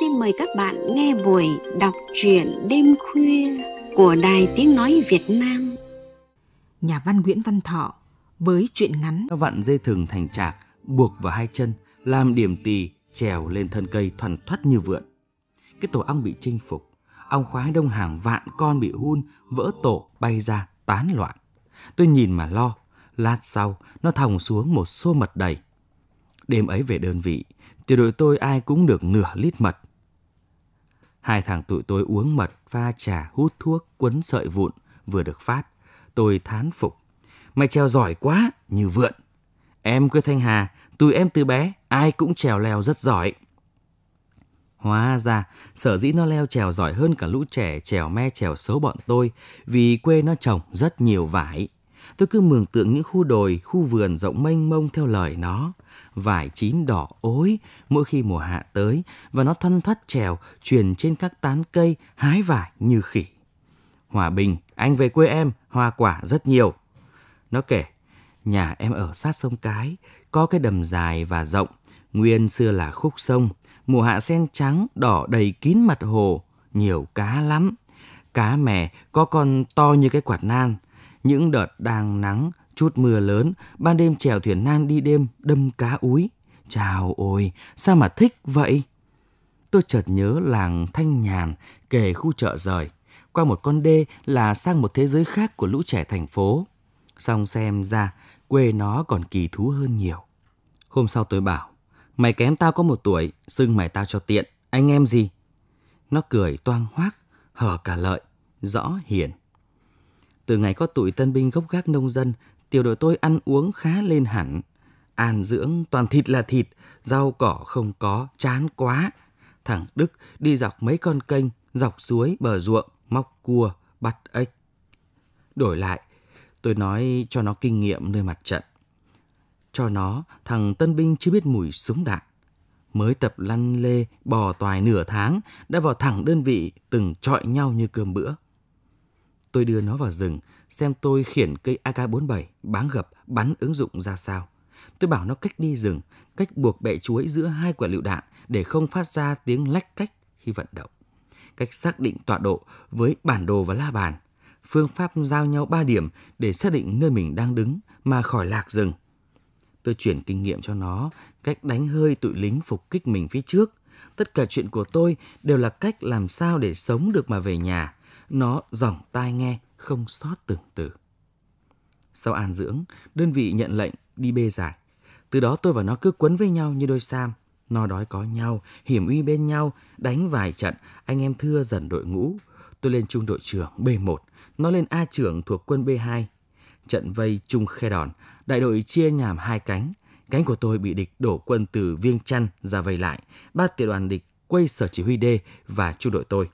xin mời các bạn nghe buổi đọc truyện đêm khuya của Đài Tiếng Nói Việt Nam. Nhà văn Nguyễn Văn Thọ với truyện ngắn Các vạn dây thừng thành trạc buộc vào hai chân, làm điểm tì trèo lên thân cây thoăn thoắt như vượn. Cái tổ ong bị chinh phục, ong khoái đông hàng vạn con bị hun vỡ tổ bay ra tán loạn. Tôi nhìn mà lo, lát sau nó thòng xuống một xô mật đầy. Đêm ấy về đơn vị, tiểu đội tôi ai cũng được nửa lít mật, Hai thằng tụi tôi uống mật, pha trà, hút thuốc, quấn sợi vụn vừa được phát. Tôi thán phục. Mày trèo giỏi quá, như vượn. Em quê Thanh Hà, tụi em từ bé, ai cũng trèo leo rất giỏi. Hóa ra, sở dĩ nó leo trèo giỏi hơn cả lũ trẻ trèo me trèo xấu bọn tôi vì quê nó trồng rất nhiều vải. Tôi cứ mường tượng những khu đồi, khu vườn rộng mênh mông theo lời nó. Vải chín đỏ ối mỗi khi mùa hạ tới và nó thân thoát trèo truyền trên các tán cây hái vải như khỉ. Hòa Bình, anh về quê em, hoa quả rất nhiều. Nó kể, nhà em ở sát sông Cái, có cái đầm dài và rộng, nguyên xưa là khúc sông, mùa hạ sen trắng đỏ đầy kín mặt hồ, nhiều cá lắm. Cá mè có con to như cái quạt nan, những đợt đang nắng, chút mưa lớn, ban đêm chèo thuyền nan đi đêm đâm cá úi. Chào ôi, sao mà thích vậy? Tôi chợt nhớ làng Thanh Nhàn kề khu chợ rời. Qua một con đê là sang một thế giới khác của lũ trẻ thành phố. Xong xem ra, quê nó còn kỳ thú hơn nhiều. Hôm sau tôi bảo, mày kém tao có một tuổi, xưng mày tao cho tiện, anh em gì? Nó cười toang hoác, hở cả lợi, rõ hiển. Từ ngày có tụi tân binh gốc gác nông dân, tiểu đội tôi ăn uống khá lên hẳn. An dưỡng toàn thịt là thịt, rau cỏ không có, chán quá. Thằng Đức đi dọc mấy con kênh, dọc suối, bờ ruộng, móc cua, bắt ếch. Đổi lại, tôi nói cho nó kinh nghiệm nơi mặt trận. Cho nó, thằng tân binh chưa biết mùi súng đạn. Mới tập lăn lê, bò toài nửa tháng, đã vào thẳng đơn vị từng trọi nhau như cơm bữa. Tôi đưa nó vào rừng, xem tôi khiển cây AK-47 báng gập bắn ứng dụng ra sao. Tôi bảo nó cách đi rừng, cách buộc bẹ chuối giữa hai quả lựu đạn để không phát ra tiếng lách cách khi vận động. Cách xác định tọa độ với bản đồ và la bàn. Phương pháp giao nhau 3 điểm để xác định nơi mình đang đứng mà khỏi lạc rừng. Tôi chuyển kinh nghiệm cho nó cách đánh hơi tụi lính phục kích mình phía trước. Tất cả chuyện của tôi đều là cách làm sao để sống được mà về nhà nó giỏng tai nghe không sót từng từ. Sau an dưỡng, đơn vị nhận lệnh đi bê giải. Từ đó tôi và nó cứ quấn với nhau như đôi sam, no đói có nhau, hiểm uy bên nhau, đánh vài trận, anh em thưa dần đội ngũ. Tôi lên trung đội trưởng B1, nó lên A trưởng thuộc quân B2. Trận vây chung khe đòn, đại đội chia nhàm hai cánh. Cánh của tôi bị địch đổ quân từ viên Chăn ra vây lại, ba tiểu đoàn địch quay sở chỉ huy D và trung đội tôi.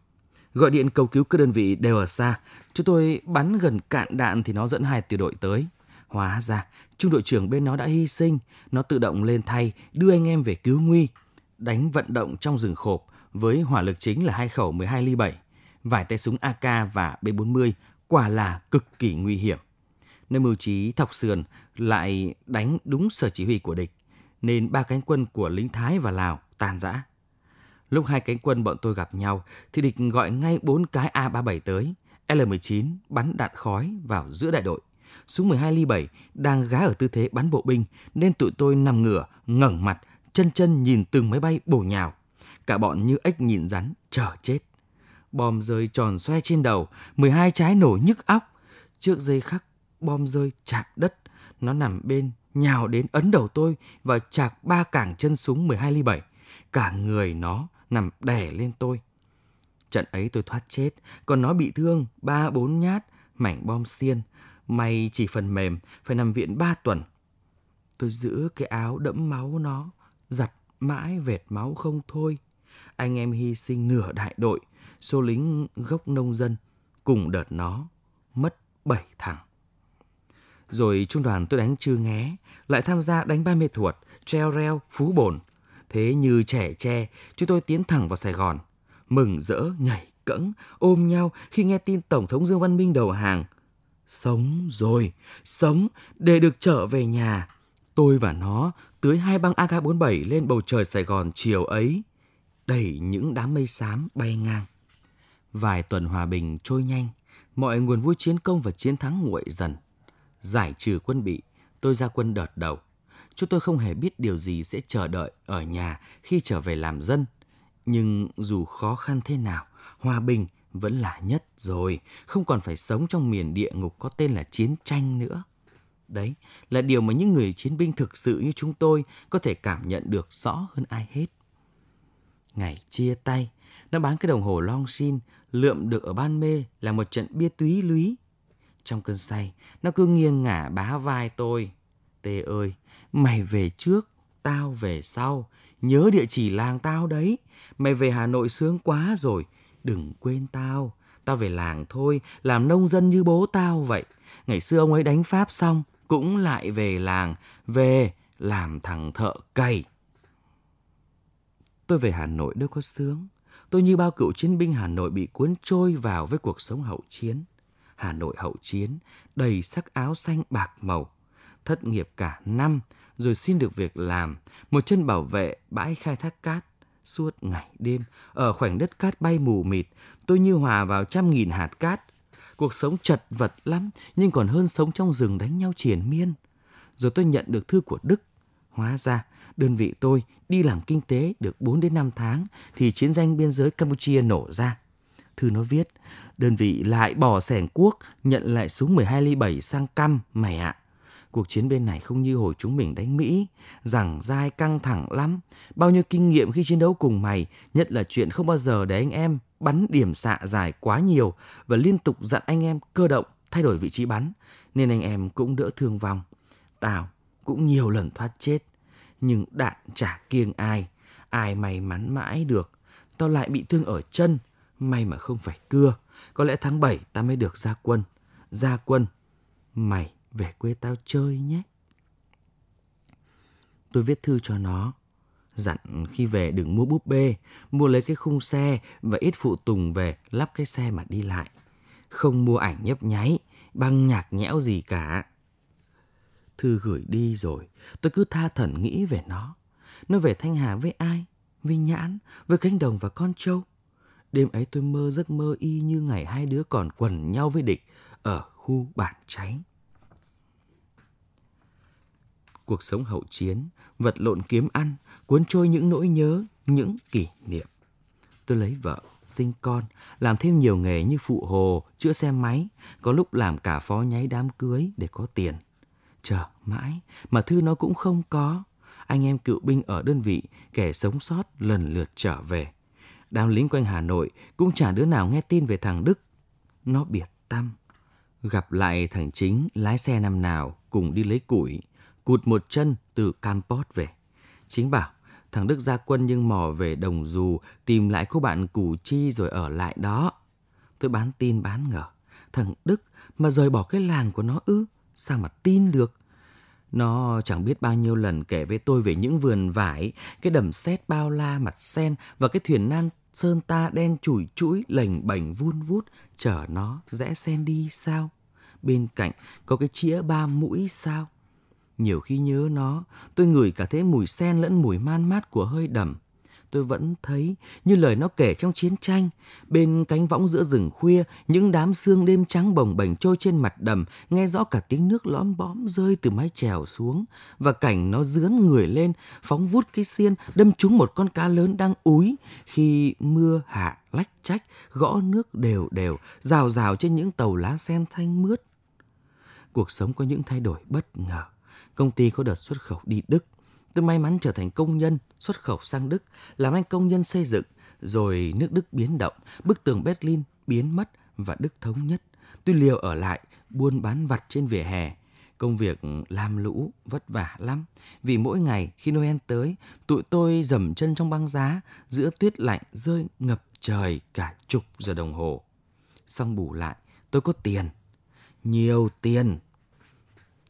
Gọi điện cầu cứu các đơn vị đều ở xa. Chúng tôi bắn gần cạn đạn thì nó dẫn hai tiểu đội tới. Hóa ra, trung đội trưởng bên nó đã hy sinh. Nó tự động lên thay, đưa anh em về cứu nguy. Đánh vận động trong rừng khộp với hỏa lực chính là hai khẩu 12 ly 7, vài tay súng AK và B40 quả là cực kỳ nguy hiểm. Nơi mưu trí thọc sườn lại đánh đúng sở chỉ huy của địch, nên ba cánh quân của lính Thái và Lào tan rã. Lúc hai cánh quân bọn tôi gặp nhau thì địch gọi ngay bốn cái A37 tới. L19 bắn đạn khói vào giữa đại đội. Súng 12 ly 7 đang gá ở tư thế bắn bộ binh nên tụi tôi nằm ngửa, ngẩng mặt, chân chân nhìn từng máy bay bổ nhào. Cả bọn như ếch nhìn rắn, chờ chết. Bom rơi tròn xoe trên đầu, 12 trái nổ nhức óc. Trước dây khắc, bom rơi chạm đất. Nó nằm bên, nhào đến ấn đầu tôi và chạc ba cảng chân súng 12 ly 7 cả người nó nằm đè lên tôi. Trận ấy tôi thoát chết, còn nó bị thương ba bốn nhát, mảnh bom xiên, may chỉ phần mềm, phải nằm viện ba tuần. Tôi giữ cái áo đẫm máu nó, giặt mãi vệt máu không thôi. Anh em hy sinh nửa đại đội, số lính gốc nông dân, cùng đợt nó, mất bảy thằng. Rồi trung đoàn tôi đánh Trư Nghé, lại tham gia đánh Ba Mê thuật Treo Reo, Phú Bồn – Thế như trẻ tre, chúng tôi tiến thẳng vào Sài Gòn. Mừng rỡ, nhảy cẫng, ôm nhau khi nghe tin Tổng thống Dương Văn Minh đầu hàng. Sống rồi, sống để được trở về nhà. Tôi và nó tưới hai băng AK-47 lên bầu trời Sài Gòn chiều ấy, đẩy những đám mây xám bay ngang. Vài tuần hòa bình trôi nhanh, mọi nguồn vui chiến công và chiến thắng nguội dần. Giải trừ quân bị, tôi ra quân đợt đầu. Chúng tôi không hề biết điều gì sẽ chờ đợi ở nhà khi trở về làm dân. Nhưng dù khó khăn thế nào, hòa bình vẫn là nhất rồi, không còn phải sống trong miền địa ngục có tên là chiến tranh nữa. Đấy là điều mà những người chiến binh thực sự như chúng tôi có thể cảm nhận được rõ hơn ai hết. Ngày chia tay, nó bán cái đồng hồ long Longines lượm được ở Ban Mê là một trận bia túy lúy. Trong cơn say, nó cứ nghiêng ngả bá vai tôi, tê ơi, mày về trước, tao về sau, nhớ địa chỉ làng tao đấy. Mày về Hà Nội sướng quá rồi, đừng quên tao. Tao về làng thôi, làm nông dân như bố tao vậy. Ngày xưa ông ấy đánh Pháp xong, cũng lại về làng, về làm thằng thợ cày. Tôi về Hà Nội đâu có sướng. Tôi như bao cựu chiến binh Hà Nội bị cuốn trôi vào với cuộc sống hậu chiến. Hà Nội hậu chiến, đầy sắc áo xanh bạc màu, thất nghiệp cả năm rồi xin được việc làm, một chân bảo vệ bãi khai thác cát suốt ngày đêm ở khoảnh đất cát bay mù mịt, tôi như hòa vào trăm nghìn hạt cát. Cuộc sống chật vật lắm, nhưng còn hơn sống trong rừng đánh nhau triền miên. Rồi tôi nhận được thư của Đức. Hóa ra, đơn vị tôi đi làm kinh tế được 4 đến 5 tháng thì chiến tranh biên giới Campuchia nổ ra. Thư nó viết, đơn vị lại bỏ sẻng quốc nhận lại súng 12 ly 7 sang căm, mày ạ. À cuộc chiến bên này không như hồi chúng mình đánh Mỹ, rằng dai căng thẳng lắm, bao nhiêu kinh nghiệm khi chiến đấu cùng mày, nhất là chuyện không bao giờ để anh em bắn điểm xạ dài quá nhiều và liên tục dặn anh em cơ động thay đổi vị trí bắn, nên anh em cũng đỡ thương vong. Tao cũng nhiều lần thoát chết, nhưng đạn chả kiêng ai, ai may mắn mãi được. Tao lại bị thương ở chân, may mà không phải cưa. Có lẽ tháng 7 ta mới được ra quân. Ra quân, mày về quê tao chơi nhé. Tôi viết thư cho nó, dặn khi về đừng mua búp bê, mua lấy cái khung xe và ít phụ tùng về lắp cái xe mà đi lại. Không mua ảnh nhấp nháy, băng nhạc nhẽo gì cả. Thư gửi đi rồi, tôi cứ tha thẩn nghĩ về nó. Nó về Thanh Hà với ai? Với Nhãn, với cánh đồng và con trâu. Đêm ấy tôi mơ giấc mơ y như ngày hai đứa còn quần nhau với địch ở khu bản cháy cuộc sống hậu chiến, vật lộn kiếm ăn, cuốn trôi những nỗi nhớ, những kỷ niệm. Tôi lấy vợ, sinh con, làm thêm nhiều nghề như phụ hồ, chữa xe máy, có lúc làm cả phó nháy đám cưới để có tiền. Chờ mãi mà thư nó cũng không có. Anh em cựu binh ở đơn vị, kẻ sống sót lần lượt trở về. Đám lính quanh Hà Nội cũng chả đứa nào nghe tin về thằng Đức. Nó biệt tâm. Gặp lại thằng chính lái xe năm nào cùng đi lấy củi cụt một chân từ Campot về. Chính bảo, thằng Đức ra quân nhưng mò về đồng dù, tìm lại cô bạn Củ Chi rồi ở lại đó. Tôi bán tin bán ngờ, thằng Đức mà rời bỏ cái làng của nó ư, sao mà tin được. Nó chẳng biết bao nhiêu lần kể với tôi về những vườn vải, cái đầm xét bao la mặt sen và cái thuyền nan sơn ta đen chùi chuỗi lềnh bềnh vun vút chở nó rẽ sen đi sao? Bên cạnh có cái chĩa ba mũi sao? Nhiều khi nhớ nó, tôi ngửi cả thế mùi sen lẫn mùi man mát của hơi đầm. Tôi vẫn thấy, như lời nó kể trong chiến tranh, bên cánh võng giữa rừng khuya, những đám sương đêm trắng bồng bềnh trôi trên mặt đầm, nghe rõ cả tiếng nước lõm bõm rơi từ mái chèo xuống, và cảnh nó dướn người lên, phóng vút cái xiên, đâm trúng một con cá lớn đang úi, khi mưa hạ lách trách, gõ nước đều đều, rào rào trên những tàu lá sen thanh mướt. Cuộc sống có những thay đổi bất ngờ công ty có đợt xuất khẩu đi Đức. Tôi may mắn trở thành công nhân xuất khẩu sang Đức, làm anh công nhân xây dựng, rồi nước Đức biến động, bức tường Berlin biến mất và Đức thống nhất. Tôi liều ở lại, buôn bán vặt trên vỉa hè. Công việc làm lũ, vất vả lắm. Vì mỗi ngày khi Noel tới, tụi tôi dầm chân trong băng giá, giữa tuyết lạnh rơi ngập trời cả chục giờ đồng hồ. Xong bù lại, tôi có tiền. Nhiều tiền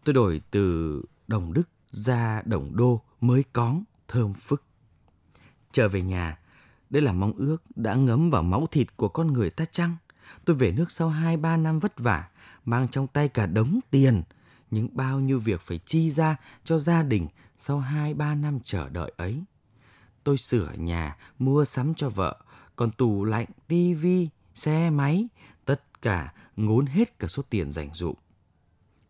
Tôi đổi từ Đồng Đức ra Đồng Đô mới cón, thơm phức. Trở về nhà, đây là mong ước đã ngấm vào máu thịt của con người ta chăng? Tôi về nước sau hai ba năm vất vả, mang trong tay cả đống tiền, những bao nhiêu việc phải chi ra cho gia đình sau hai ba năm chờ đợi ấy. Tôi sửa nhà, mua sắm cho vợ, còn tủ lạnh, tivi, xe máy, tất cả ngốn hết cả số tiền dành dụng.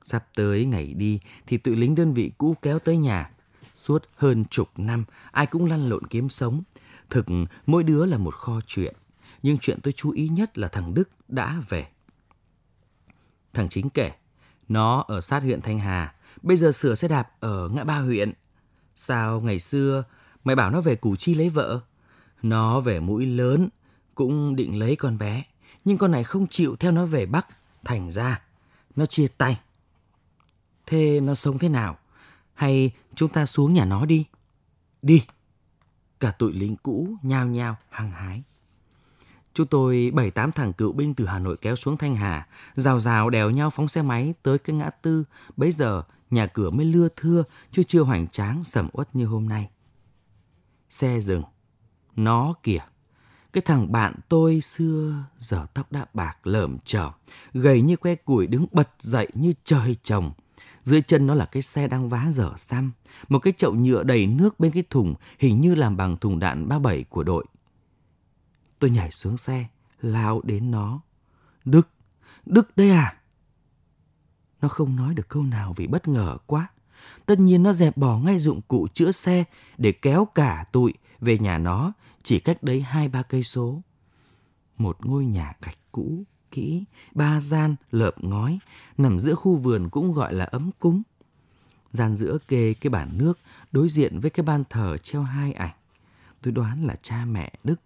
Sắp tới ngày đi thì tụi lính đơn vị cũ kéo tới nhà. Suốt hơn chục năm, ai cũng lăn lộn kiếm sống. Thực, mỗi đứa là một kho chuyện. Nhưng chuyện tôi chú ý nhất là thằng Đức đã về. Thằng Chính kể, nó ở sát huyện Thanh Hà, bây giờ sửa xe đạp ở ngã ba huyện. Sao ngày xưa mày bảo nó về Củ Chi lấy vợ? Nó về mũi lớn, cũng định lấy con bé. Nhưng con này không chịu theo nó về Bắc, thành ra nó chia tay. Thế nó sống thế nào? Hay chúng ta xuống nhà nó đi? Đi! Cả tụi lính cũ nhao nhao hăng hái. Chúng tôi bảy tám thằng cựu binh từ Hà Nội kéo xuống Thanh Hà, rào rào đèo nhau phóng xe máy tới cái ngã tư. bây giờ nhà cửa mới lưa thưa, chứ chưa hoành tráng sầm uất như hôm nay. Xe dừng. Nó kìa. Cái thằng bạn tôi xưa giờ tóc đã bạc lởm chởm, gầy như que củi đứng bật dậy như trời trồng. Dưới chân nó là cái xe đang vá dở xăm, một cái chậu nhựa đầy nước bên cái thùng hình như làm bằng thùng đạn 37 của đội. Tôi nhảy xuống xe, lao đến nó. Đức, Đức đây à? Nó không nói được câu nào vì bất ngờ quá. Tất nhiên nó dẹp bỏ ngay dụng cụ chữa xe để kéo cả tụi về nhà nó chỉ cách đấy hai ba cây số. Một ngôi nhà gạch cũ kỹ, ba gian lợp ngói, nằm giữa khu vườn cũng gọi là ấm cúng. Gian giữa kê cái bản nước đối diện với cái ban thờ treo hai ảnh. Tôi đoán là cha mẹ Đức.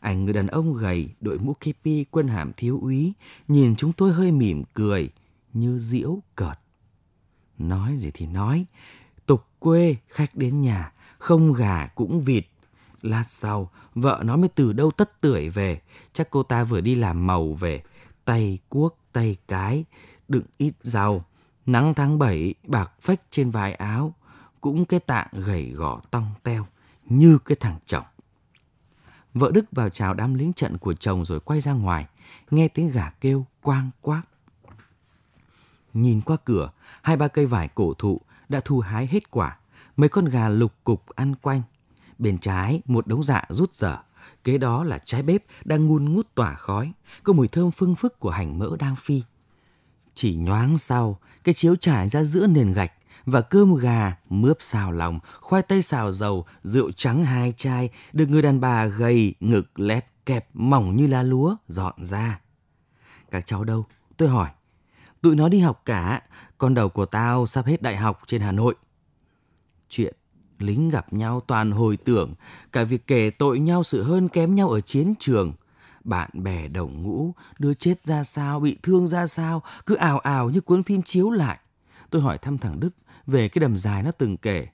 Ảnh người đàn ông gầy, đội mũ kepi quân hàm thiếu úy, nhìn chúng tôi hơi mỉm cười, như diễu cợt. Nói gì thì nói, tục quê, khách đến nhà, không gà cũng vịt, Lát sau, vợ nó mới từ đâu tất tưởi về. Chắc cô ta vừa đi làm màu về. Tay cuốc, tay cái, đựng ít rau. Nắng tháng bảy bạc phách trên vai áo. Cũng cái tạng gầy gò tong teo, như cái thằng chồng. Vợ Đức vào chào đám lính trận của chồng rồi quay ra ngoài. Nghe tiếng gà kêu quang quác. Nhìn qua cửa, hai ba cây vải cổ thụ đã thu hái hết quả. Mấy con gà lục cục ăn quanh Bên trái một đống dạ rút dở, kế đó là trái bếp đang ngun ngút tỏa khói, có mùi thơm phương phức của hành mỡ đang phi. Chỉ nhoáng sau, cái chiếu trải ra giữa nền gạch và cơm gà, mướp xào lòng, khoai tây xào dầu, rượu trắng hai chai được người đàn bà gầy, ngực lép kẹp mỏng như lá lúa dọn ra. Các cháu đâu? Tôi hỏi. Tụi nó đi học cả, con đầu của tao sắp hết đại học trên Hà Nội. Chuyện lính gặp nhau toàn hồi tưởng, cả việc kể tội nhau sự hơn kém nhau ở chiến trường. Bạn bè đồng ngũ, đưa chết ra sao, bị thương ra sao, cứ ào ào như cuốn phim chiếu lại. Tôi hỏi thăm thằng Đức về cái đầm dài nó từng kể.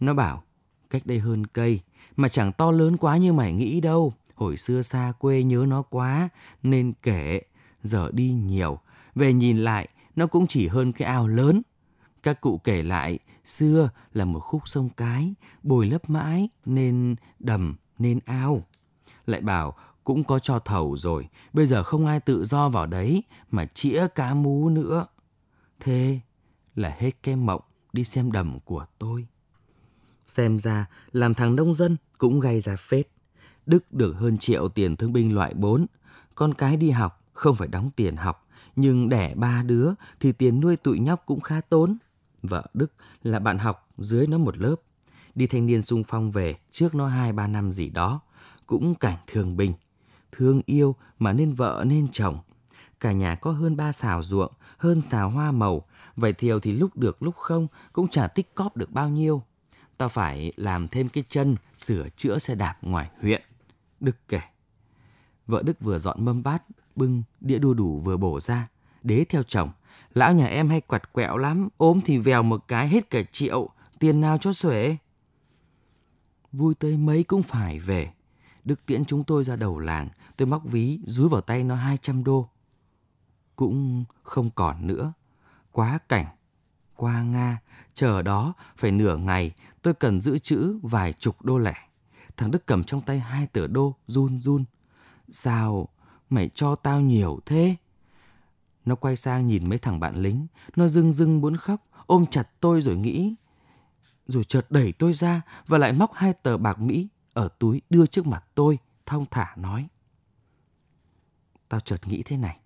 Nó bảo, cách đây hơn cây, mà chẳng to lớn quá như mày nghĩ đâu. Hồi xưa xa quê nhớ nó quá, nên kể, giờ đi nhiều. Về nhìn lại, nó cũng chỉ hơn cái ao lớn. Các cụ kể lại, xưa là một khúc sông cái, bồi lấp mãi nên đầm nên ao. Lại bảo cũng có cho thầu rồi, bây giờ không ai tự do vào đấy mà chĩa cá mú nữa. Thế là hết cái mộng đi xem đầm của tôi. Xem ra làm thằng nông dân cũng gây ra phết. Đức được hơn triệu tiền thương binh loại bốn Con cái đi học không phải đóng tiền học, nhưng đẻ ba đứa thì tiền nuôi tụi nhóc cũng khá tốn vợ Đức là bạn học dưới nó một lớp, đi thanh niên sung phong về trước nó 2-3 năm gì đó, cũng cảnh thường bình. Thương yêu mà nên vợ nên chồng. Cả nhà có hơn ba xào ruộng, hơn xào hoa màu, vậy thiều thì lúc được lúc không cũng chả tích cóp được bao nhiêu. ta phải làm thêm cái chân sửa chữa xe đạp ngoài huyện. Đức kể. Vợ Đức vừa dọn mâm bát, bưng, đĩa đua đủ vừa bổ ra đế theo chồng. Lão nhà em hay quạt quẹo lắm, ốm thì vèo một cái hết cả triệu, tiền nào cho xuể. Vui tới mấy cũng phải về. Đức tiễn chúng tôi ra đầu làng, tôi móc ví, rúi vào tay nó 200 đô. Cũng không còn nữa. Quá cảnh, qua Nga, chờ đó phải nửa ngày, tôi cần giữ chữ vài chục đô lẻ. Thằng Đức cầm trong tay hai tờ đô, run run. Sao mày cho tao nhiều thế? Nó quay sang nhìn mấy thằng bạn lính, nó rưng rưng muốn khóc, ôm chặt tôi rồi nghĩ. Rồi chợt đẩy tôi ra và lại móc hai tờ bạc Mỹ ở túi đưa trước mặt tôi, thong thả nói. Tao chợt nghĩ thế này,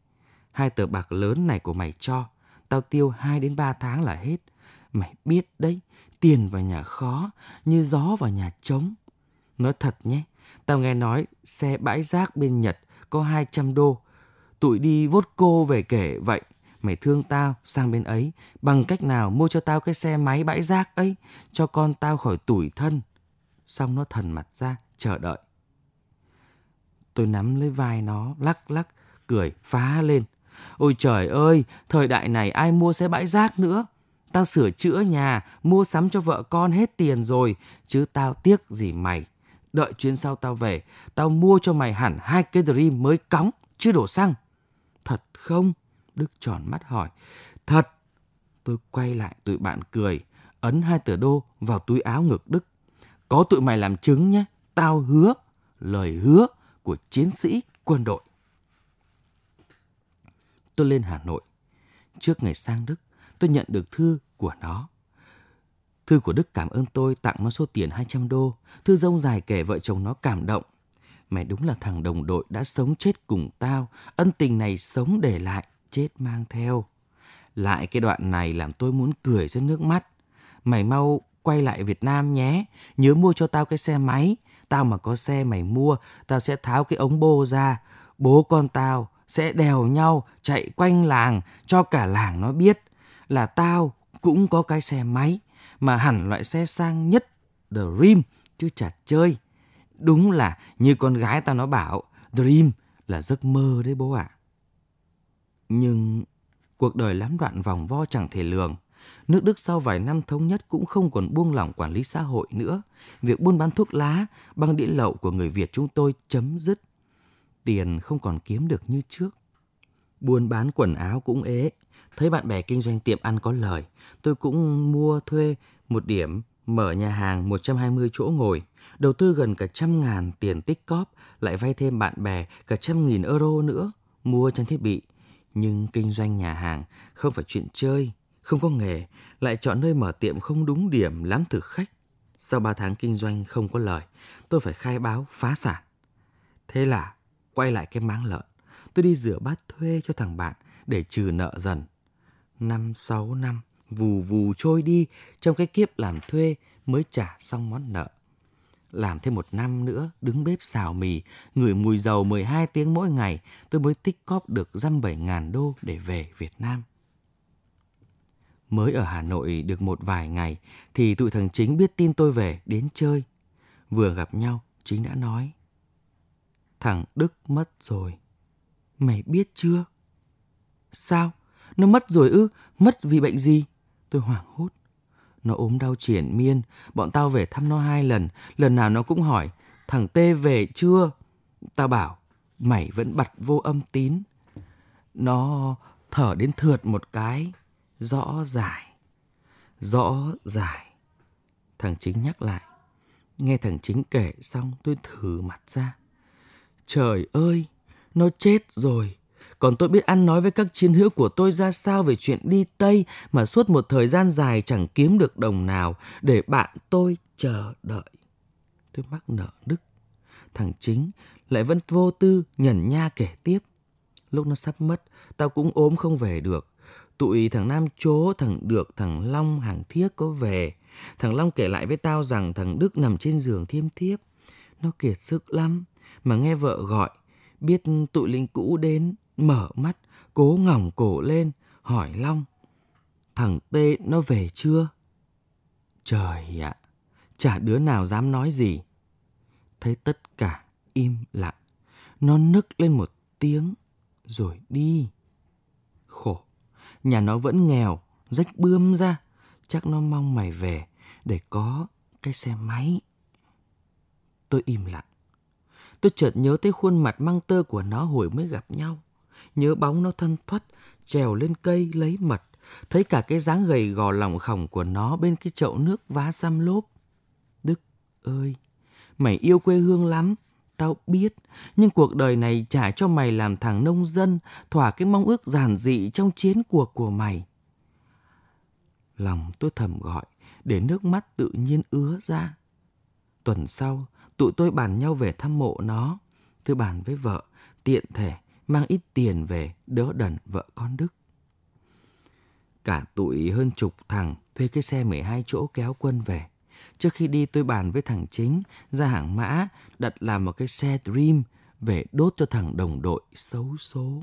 hai tờ bạc lớn này của mày cho, tao tiêu 2 đến 3 tháng là hết. Mày biết đấy, tiền vào nhà khó, như gió vào nhà trống. Nói thật nhé, tao nghe nói xe bãi rác bên Nhật có 200 đô, tụi đi vốt cô về kể vậy mày thương tao sang bên ấy bằng cách nào mua cho tao cái xe máy bãi rác ấy cho con tao khỏi tủi thân xong nó thần mặt ra chờ đợi tôi nắm lấy vai nó lắc lắc cười phá lên ôi trời ơi thời đại này ai mua xe bãi rác nữa tao sửa chữa nhà mua sắm cho vợ con hết tiền rồi chứ tao tiếc gì mày đợi chuyến sau tao về tao mua cho mày hẳn hai cái dream mới cóng chưa đổ xăng không? Đức tròn mắt hỏi. Thật! Tôi quay lại tụi bạn cười, ấn hai tờ đô vào túi áo ngực Đức. Có tụi mày làm chứng nhé, tao hứa, lời hứa của chiến sĩ quân đội. Tôi lên Hà Nội. Trước ngày sang Đức, tôi nhận được thư của nó. Thư của Đức cảm ơn tôi tặng nó số tiền 200 đô. Thư dông dài kể vợ chồng nó cảm động mẹ đúng là thằng đồng đội đã sống chết cùng tao, ân tình này sống để lại, chết mang theo. Lại cái đoạn này làm tôi muốn cười ra nước mắt. Mày mau quay lại Việt Nam nhé, nhớ mua cho tao cái xe máy. Tao mà có xe mày mua, tao sẽ tháo cái ống bô ra. Bố con tao sẽ đèo nhau chạy quanh làng cho cả làng nó biết là tao cũng có cái xe máy mà hẳn loại xe sang nhất The Rim chứ chả chơi. Đúng là như con gái tao nó bảo, dream là giấc mơ đấy bố ạ. À. Nhưng cuộc đời lắm đoạn vòng vo chẳng thể lường. Nước Đức sau vài năm thống nhất cũng không còn buông lỏng quản lý xã hội nữa. Việc buôn bán thuốc lá, bằng đĩa lậu của người Việt chúng tôi chấm dứt. Tiền không còn kiếm được như trước. Buôn bán quần áo cũng ế. Thấy bạn bè kinh doanh tiệm ăn có lời, tôi cũng mua thuê một điểm, mở nhà hàng 120 chỗ ngồi. Đầu tư gần cả trăm ngàn tiền tích cóp, lại vay thêm bạn bè cả trăm nghìn euro nữa, mua trang thiết bị. Nhưng kinh doanh nhà hàng không phải chuyện chơi, không có nghề, lại chọn nơi mở tiệm không đúng điểm lắm thực khách. Sau 3 tháng kinh doanh không có lời, tôi phải khai báo phá sản. Thế là quay lại cái máng lợn, tôi đi rửa bát thuê cho thằng bạn để trừ nợ dần. Năm sáu năm vù vù trôi đi trong cái kiếp làm thuê mới trả xong món nợ. Làm thêm một năm nữa, đứng bếp xào mì, ngửi mùi dầu 12 tiếng mỗi ngày, tôi mới tích cóp được răm bảy ngàn đô để về Việt Nam. Mới ở Hà Nội được một vài ngày thì tụi thằng Chính biết tin tôi về đến chơi. Vừa gặp nhau, Chính đã nói. Thằng Đức mất rồi. Mày biết chưa? Sao? Nó mất rồi ư? Mất vì bệnh gì? Tôi hoảng hốt. Nó ốm đau triển miên, bọn tao về thăm nó hai lần, lần nào nó cũng hỏi, thằng Tê về chưa? Tao bảo, mày vẫn bật vô âm tín. Nó thở đến thượt một cái, rõ dài, rõ dài. Thằng chính nhắc lại, nghe thằng chính kể xong tôi thử mặt ra. Trời ơi, nó chết rồi, còn tôi biết ăn nói với các chiến hữu của tôi ra sao về chuyện đi Tây mà suốt một thời gian dài chẳng kiếm được đồng nào để bạn tôi chờ đợi. Tôi mắc nợ Đức. Thằng chính lại vẫn vô tư nhẩn nha kể tiếp. Lúc nó sắp mất, tao cũng ốm không về được. Tụi thằng Nam Chố, thằng Được, thằng Long, hàng Thiết có về. Thằng Long kể lại với tao rằng thằng Đức nằm trên giường thiêm thiếp. Nó kiệt sức lắm, mà nghe vợ gọi, biết tụi lính cũ đến mở mắt, cố ngỏng cổ lên, hỏi Long. Thằng Tê nó về chưa? Trời ạ, chả đứa nào dám nói gì. Thấy tất cả im lặng, nó nức lên một tiếng rồi đi. Khổ, nhà nó vẫn nghèo, rách bươm ra. Chắc nó mong mày về để có cái xe máy. Tôi im lặng. Tôi chợt nhớ tới khuôn mặt măng tơ của nó hồi mới gặp nhau nhớ bóng nó thân thoát trèo lên cây lấy mật, thấy cả cái dáng gầy gò lỏng khỏng của nó bên cái chậu nước vá xăm lốp. Đức ơi, mày yêu quê hương lắm, tao biết, nhưng cuộc đời này trả cho mày làm thằng nông dân, thỏa cái mong ước giản dị trong chiến cuộc của mày. Lòng tôi thầm gọi, để nước mắt tự nhiên ứa ra. Tuần sau, tụi tôi bàn nhau về thăm mộ nó. Tôi bàn với vợ, tiện thể mang ít tiền về đỡ đần vợ con Đức. Cả tụi hơn chục thằng thuê cái xe 12 chỗ kéo quân về. Trước khi đi tôi bàn với thằng chính ra hàng mã đặt làm một cái xe Dream về đốt cho thằng đồng đội xấu số.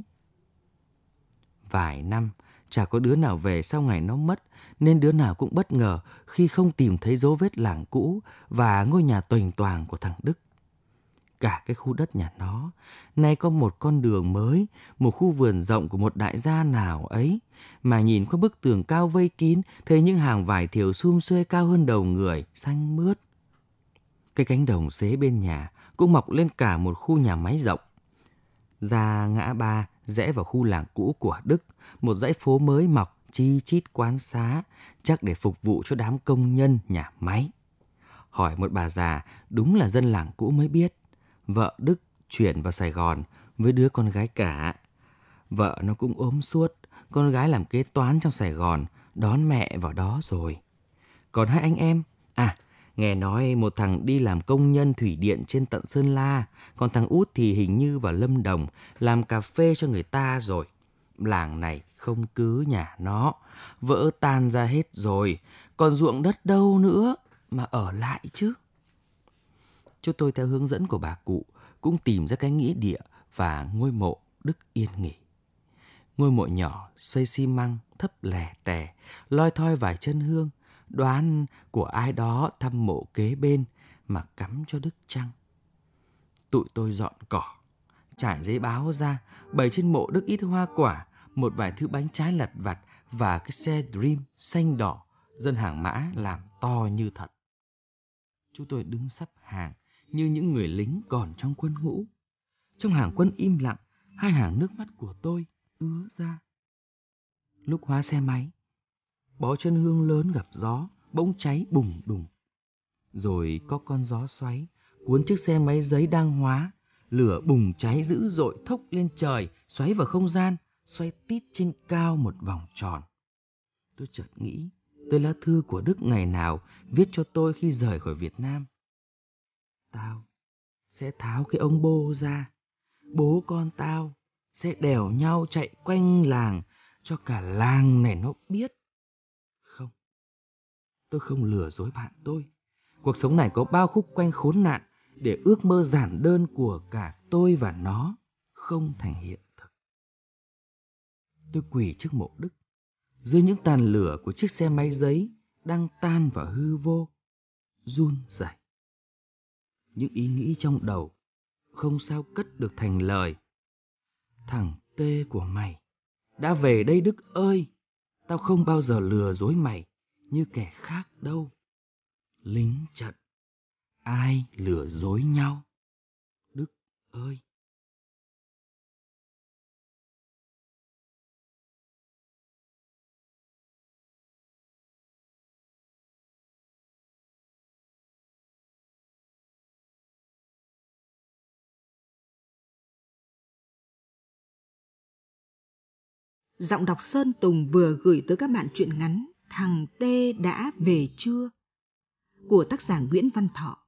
Vài năm, chả có đứa nào về sau ngày nó mất, nên đứa nào cũng bất ngờ khi không tìm thấy dấu vết làng cũ và ngôi nhà tuỳnh toàn của thằng Đức cả cái khu đất nhà nó. Nay có một con đường mới, một khu vườn rộng của một đại gia nào ấy. Mà nhìn qua bức tường cao vây kín, thấy những hàng vải thiều xum xuê cao hơn đầu người, xanh mướt. Cái cánh đồng xế bên nhà cũng mọc lên cả một khu nhà máy rộng. Ra ngã ba, rẽ vào khu làng cũ của Đức, một dãy phố mới mọc chi chít quán xá, chắc để phục vụ cho đám công nhân nhà máy. Hỏi một bà già, đúng là dân làng cũ mới biết vợ Đức chuyển vào Sài Gòn với đứa con gái cả. Vợ nó cũng ốm suốt, con gái làm kế toán trong Sài Gòn, đón mẹ vào đó rồi. Còn hai anh em, à, nghe nói một thằng đi làm công nhân thủy điện trên tận Sơn La, còn thằng út thì hình như vào Lâm Đồng làm cà phê cho người ta rồi. Làng này không cứ nhà nó, vỡ tan ra hết rồi, còn ruộng đất đâu nữa mà ở lại chứ. Chúng tôi theo hướng dẫn của bà cụ cũng tìm ra cái nghĩa địa và ngôi mộ Đức Yên Nghỉ. Ngôi mộ nhỏ xây xi măng thấp lẻ tẻ, loi thoi vài chân hương, đoán của ai đó thăm mộ kế bên mà cắm cho Đức Trăng. Tụi tôi dọn cỏ, trải giấy báo ra, bày trên mộ Đức ít hoa quả, một vài thứ bánh trái lặt vặt và cái xe Dream xanh đỏ dân hàng mã làm to như thật. Chúng tôi đứng sắp hàng, như những người lính còn trong quân ngũ. Trong hàng quân im lặng, hai hàng nước mắt của tôi ứa ra. Lúc hóa xe máy, bó chân hương lớn gặp gió, bỗng cháy bùng đùng. Rồi có con gió xoáy, cuốn chiếc xe máy giấy đang hóa, lửa bùng cháy dữ dội thốc lên trời, xoáy vào không gian, xoay tít trên cao một vòng tròn. Tôi chợt nghĩ, tôi lá thư của Đức ngày nào viết cho tôi khi rời khỏi Việt Nam – tao sẽ tháo cái ống bô ra bố con tao sẽ đèo nhau chạy quanh làng cho cả làng này nó biết không tôi không lừa dối bạn tôi cuộc sống này có bao khúc quanh khốn nạn để ước mơ giản đơn của cả tôi và nó không thành hiện thực tôi quỳ trước mộ đức dưới những tàn lửa của chiếc xe máy giấy đang tan vào hư vô run rẩy những ý nghĩ trong đầu, không sao cất được thành lời. Thằng tê của mày, đã về đây Đức ơi, tao không bao giờ lừa dối mày như kẻ khác đâu. Lính trận, ai lừa dối nhau? Đức ơi! giọng đọc Sơn Tùng vừa gửi tới các bạn truyện ngắn Thằng Tê đã về chưa của tác giả Nguyễn Văn Thọ.